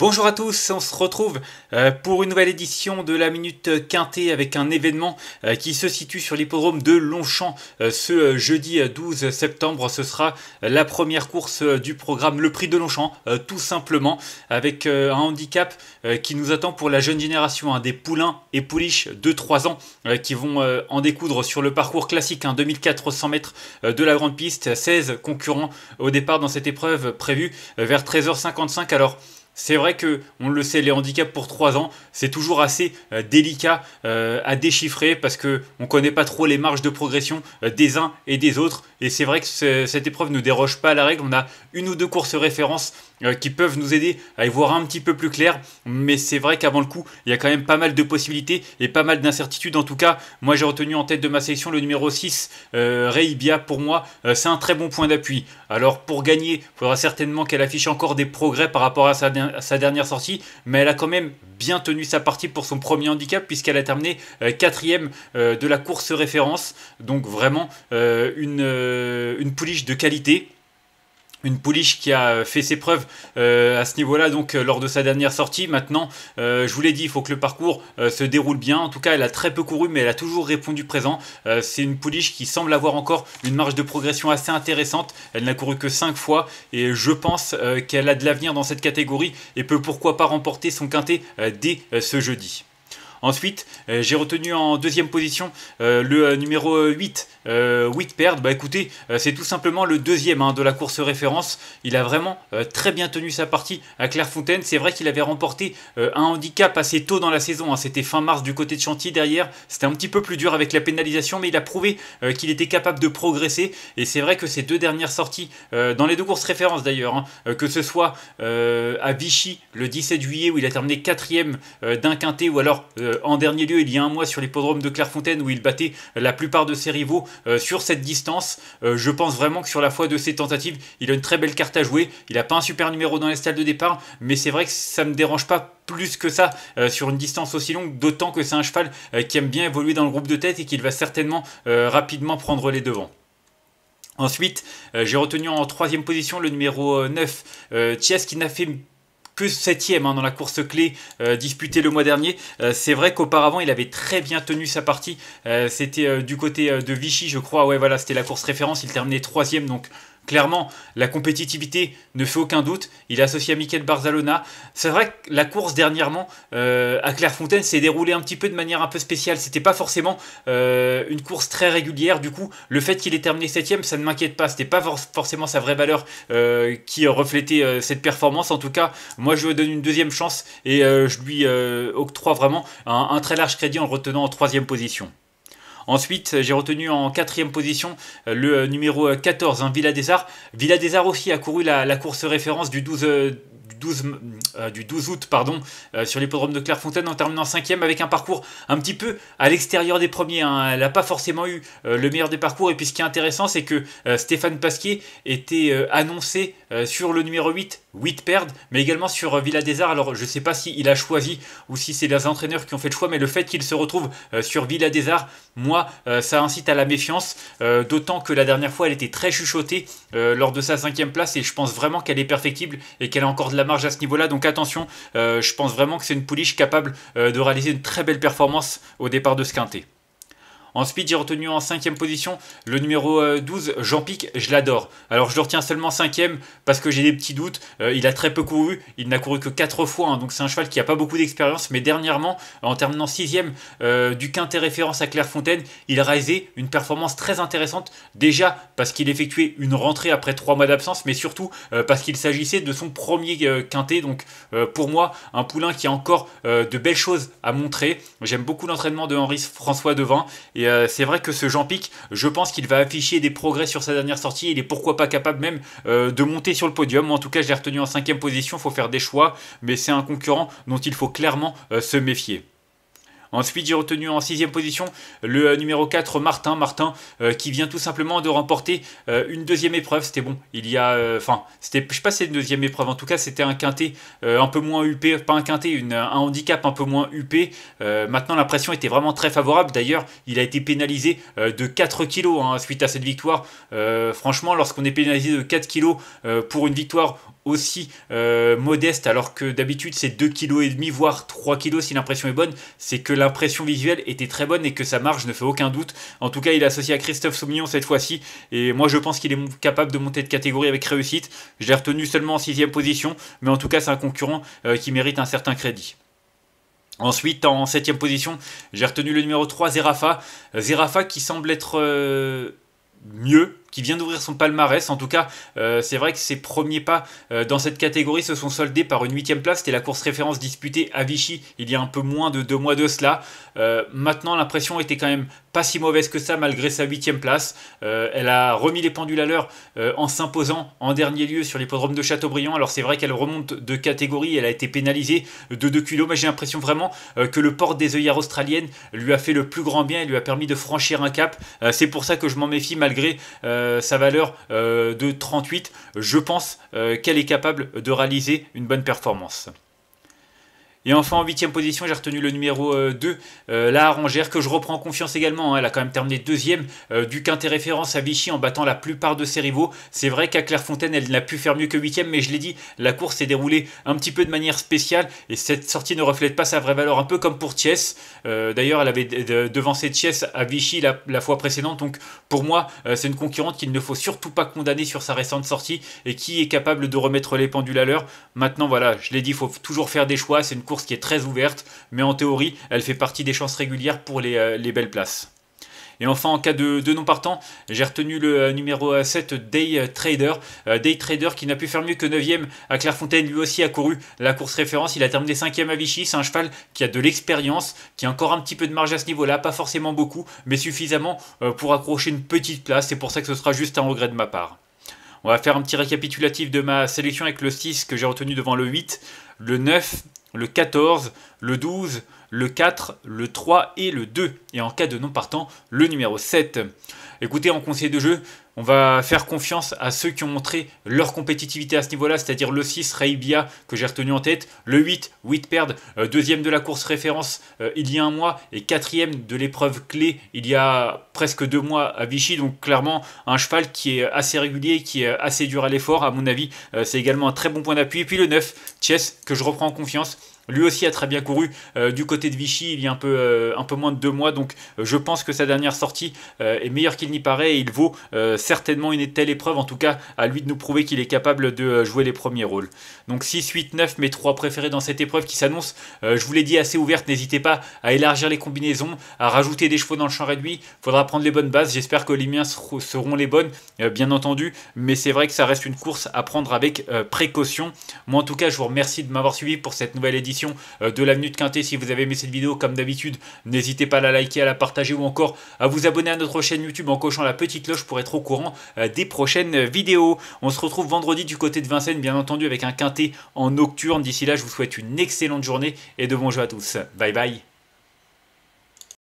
Bonjour à tous, on se retrouve euh, pour une nouvelle édition de la Minute Quintée avec un événement euh, qui se situe sur l'hippodrome de Longchamp euh, ce jeudi 12 septembre. Ce sera la première course du programme Le Prix de Longchamp, tout simplement, avec un handicap qui nous attend pour la jeune génération, hein, des poulains et pouliches de 3 ans qui vont en découdre sur le parcours classique, 2400 hein, mètres de la grande piste, 16 concurrents au départ dans cette épreuve prévue vers 13h55. Alors, c'est vrai que, on le sait, les handicaps pour 3 ans, c'est toujours assez euh, délicat euh, à déchiffrer parce qu'on ne connaît pas trop les marges de progression euh, des uns et des autres. Et c'est vrai que cette épreuve ne déroge pas à la règle. On a une ou deux courses références qui peuvent nous aider à y voir un petit peu plus clair. Mais c'est vrai qu'avant le coup, il y a quand même pas mal de possibilités et pas mal d'incertitudes. En tout cas, moi j'ai retenu en tête de ma sélection le numéro 6, Reibia. Pour moi, c'est un très bon point d'appui. Alors pour gagner, il faudra certainement qu'elle affiche encore des progrès par rapport à sa dernière sa dernière sortie, mais elle a quand même bien tenu sa partie pour son premier handicap puisqu'elle a terminé euh, quatrième euh, de la course référence. Donc vraiment euh, une, une pouliche de qualité une pouliche qui a euh, fait ses preuves euh, à ce niveau-là, donc euh, lors de sa dernière sortie. Maintenant, je vous l'ai dit, il faut que le parcours se déroule bien. En tout cas, elle a très peu couru, mais elle a toujours répondu présent. c'est une pouliche qui semble avoir encore une marge de progression assez intéressante. Elle n'a couru que 5 fois, et je pense qu'elle a de l'avenir dans cette catégorie et peut pourquoi pas remporter son quintet dès ce jeudi. Ensuite, j'ai retenu en deuxième position le numéro 8, euh, pertes, bah écoutez, euh, c'est tout simplement le deuxième hein, de la course référence. Il a vraiment euh, très bien tenu sa partie à Clairefontaine. C'est vrai qu'il avait remporté euh, un handicap assez tôt dans la saison. Hein. C'était fin mars du côté de Chantilly derrière. C'était un petit peu plus dur avec la pénalisation, mais il a prouvé qu'il était capable de progresser. Et c'est vrai que ces deux dernières sorties, dans les deux courses références d'ailleurs, hein, que ce soit à Vichy le 17 juillet où il a terminé quatrième d'un quintet, ou alors en dernier lieu il y a un mois sur l'hippodrome de Clairefontaine où il battait la plupart de ses rivaux euh, sur cette distance. Euh, je pense vraiment que sur la foi de ses tentatives, il a une très belle carte à jouer. Il n'a pas un super numéro dans les stalles de départ, mais c'est vrai que ça ne me dérange pas plus que ça euh, sur une distance aussi longue, d'autant que c'est un cheval qui aime bien évoluer dans le groupe de tête et qu'il va certainement rapidement prendre les devants. Ensuite, j'ai retenu en troisième position le numéro 9, Thiès qui n'a fait septième hein, dans la course clé euh, disputée le mois dernier. Euh, c'est vrai qu'auparavant, il avait très bien tenu sa partie. Euh, c'était du côté de Vichy, je crois. Ouais, voilà, c'était la course référence. Il terminait troisième donc Clairement, la compétitivité ne fait aucun doute. Il est associé à Mikel Barzalona. C'est vrai que la course dernièrement euh, à Clairefontaine s'est déroulée un petit peu de manière un peu spéciale. C'était pas forcément euh, une course très régulière. Du coup, le fait qu'il ait terminé 7 ça ne m'inquiète pas. C'était pas forcément sa vraie valeur euh, qui reflétait cette performance. En tout cas, moi je lui donne une deuxième chance et je lui octroie vraiment un, très large crédit en le retenant en troisième position. Ensuite, j'ai retenu en quatrième position euh, le euh, numéro 14, euh, hein, Villa des Arts. Villa des Arts aussi a couru la, course référence du 12. août pardon, sur l'hippodrome de Clairefontaine en terminant 5 avec un parcours un petit peu à l'extérieur des premiers. Hein. Elle n'a pas forcément eu le meilleur des parcours. Et puis ce qui est intéressant, c'est que Stéphane Pasquier était annoncé sur le numéro 8 perd, mais également sur euh, Villa des Arts. Alors je ne sais pas s'il a choisi ou si c'est les entraîneurs qui ont fait le choix, mais le fait qu'il se retrouve euh, sur Villa des Arts, moi, euh, ça incite à la méfiance, d'autant que la dernière fois, elle était très chuchotée lors de sa cinquième place, et je pense vraiment qu'elle est perfectible et qu'elle a encore de la marge à ce niveau-là. Donc attention, je pense vraiment que c'est une pouliche capable de réaliser une très belle performance au départ de ce quintet. En speed, j'ai retenu en cinquième position le numéro 12, euh, Jean Pic, je l'adore. Alors je le retiens seulement cinquième parce que j'ai des petits doutes. Euh, il a très peu couru, il n'a couru que 4 fois, hein, donc c'est un cheval qui n'a pas beaucoup d'expérience. Mais dernièrement, en terminant 6 euh, du quintet référence à Clairefontaine, il a une performance très intéressante. Déjà parce qu'il effectuait une rentrée après 3 mois d'absence, mais surtout euh, parce qu'il s'agissait de son premier quintet. Donc pour moi, un poulain qui a encore de belles choses à montrer. J'aime beaucoup l'entraînement de Henri François Devin. Et euh, c'est vrai que ce Jean Pic, je pense qu'il va afficher des progrès sur sa dernière sortie. Il est pourquoi pas capable même euh, de monter sur le podium. en tout cas, je l'ai retenu en cinquième position. Il faut faire des choix, mais c'est un concurrent dont il faut clairement euh, se méfier. Ensuite, j'ai retenu en sixième position le euh, numéro 4, Martin. Martin euh, qui vient tout simplement de remporter euh, une deuxième épreuve. C'était bon, il y a. Enfin, c'était. Je sais pas si c'est une deuxième épreuve, en tout cas, c'était un quintet un peu moins UP. Pas un quintet, un handicap un peu moins huppé. maintenant, la pression était vraiment très favorable. D'ailleurs, il a été pénalisé de 4 kilos hein, suite à cette victoire. franchement, lorsqu'on est pénalisé de 4 kilos pour une victoire aussi euh, modeste, alors que d'habitude c'est 2,5 kg, voire 3 kg si l'impression est bonne, c'est que l'impression visuelle était très bonne et que ça marge ne fait aucun doute. En tout cas, il est associé à Christophe Soumillon cette fois-ci, et moi je pense qu'il est capable de monter de catégorie avec réussite. j'ai retenu seulement en 6 position, mais en tout cas c'est un concurrent euh, qui mérite un certain crédit. Ensuite, en 7 position, j'ai retenu le numéro 3, Zerafa. Zerafa qui semble être... Euh, mieux qui vient d'ouvrir son palmarès. En tout cas, euh, c'est vrai que ses premiers pas euh, dans cette catégorie se sont soldés par une huitième place. C'était la course référence disputée à Vichy il y a un peu moins de deux mois de cela. Euh, maintenant, l'impression était quand même pas si mauvaise que ça malgré sa huitième place. elle a remis les pendules à l'heure en s'imposant en dernier lieu sur l'hippodrome de Châteaubriand. Alors c'est vrai qu'elle remonte de catégorie, elle a été pénalisée de 2 kilos, mais j'ai l'impression vraiment que le port des œillères australiennes lui a fait le plus grand bien et lui a permis de franchir un cap. c'est pour ça que je m'en méfie malgré... Euh, sa valeur euh, de 38, je pense euh, qu'elle est capable de réaliser une bonne performance. Et enfin en huitième position, j'ai retenu le numéro 2, euh, euh, la rangère que je reprends confiance également. Hein. Elle a quand même terminé deuxième euh, du quintet référence à Vichy en battant la plupart de ses rivaux. C'est vrai qu'à Clairefontaine, elle n'a pu faire mieux que huitième, mais je l'ai dit, la course s'est déroulée un petit peu de manière spéciale et cette sortie ne reflète pas sa vraie valeur, un peu comme pour Thiès. D'ailleurs, elle avait devancé Ties à Vichy la, fois précédente, donc pour moi, c'est une concurrente qu'il ne faut surtout pas condamner sur sa récente sortie et qui est capable de remettre les pendules à l'heure. Maintenant, voilà, je l'ai dit, il faut toujours faire des choix. C'est une course qui est très ouverte, mais en théorie, elle fait partie des chances régulières pour les, euh, belles places. Et enfin, en cas de, de non partant, j'ai retenu le euh, numéro 7, euh, Day Trader. Day Trader qui n'a pu faire mieux que 9ème à Clairefontaine. Lui aussi a couru la course référence. Il a terminé 5ème à Vichy. C'est un cheval qui a de l'expérience, qui a encore un petit peu de marge à ce niveau-là. Pas forcément beaucoup, mais suffisamment pour accrocher une petite place. C'est pour ça que ce sera juste un regret de ma part. On va faire un petit récapitulatif de ma sélection avec le 6 que j'ai retenu devant le 8, le 9, le 14, le 12, le 4, le 3 et le 2. Et en cas de non partant, le numéro 7 écoutez, en conseil de jeu, on va faire confiance à ceux qui ont montré leur compétitivité à ce niveau-là, c'est-à-dire le 6, Raibia, que j'ai retenu en tête, le 8, 8 euh, deuxième de la course référence euh, il y a un mois, et quatrième de l'épreuve clé il y a presque deux mois à Vichy, donc clairement un cheval qui est assez régulier, qui est assez dur à l'effort, à mon avis, euh, c'est également un très bon point d'appui. Et puis le 9, Chess, que je reprends en confiance, lui aussi a très bien couru euh, du côté de Vichy il y a un peu, euh, un peu moins de deux mois, donc euh, je pense que sa dernière sortie est meilleure qu'il n'y paraît et il vaut certainement une telle épreuve, en tout cas à lui de nous prouver qu'il est capable de jouer les premiers rôles. Donc 6, 8, 9, mes trois préférés dans cette épreuve qui s'annonce, je vous l'ai dit, assez ouverte, n'hésitez pas à élargir les combinaisons, à rajouter des chevaux dans le champ réduit, faudra prendre les bonnes bases, j'espère que les miens seront les bonnes, bien entendu, mais c'est vrai que ça reste une course à prendre avec précaution. Moi en tout cas, je vous remercie de m'avoir suivi pour cette nouvelle édition euh, de l'avenue de Quintée. Si vous avez aimé cette vidéo, comme d'habitude, n'hésitez pas à la liker, à la partager ou encore à vous abonner à notre chaîne YouTube en cochant la petite cloche pour être au courant euh, des prochaines euh, vidéos. On se retrouve vendredi du côté de Vincennes, bien entendu, avec un Quintet en nocturne. D'ici là, je vous souhaite une excellente journée et de bons jeux à tous. Bye bye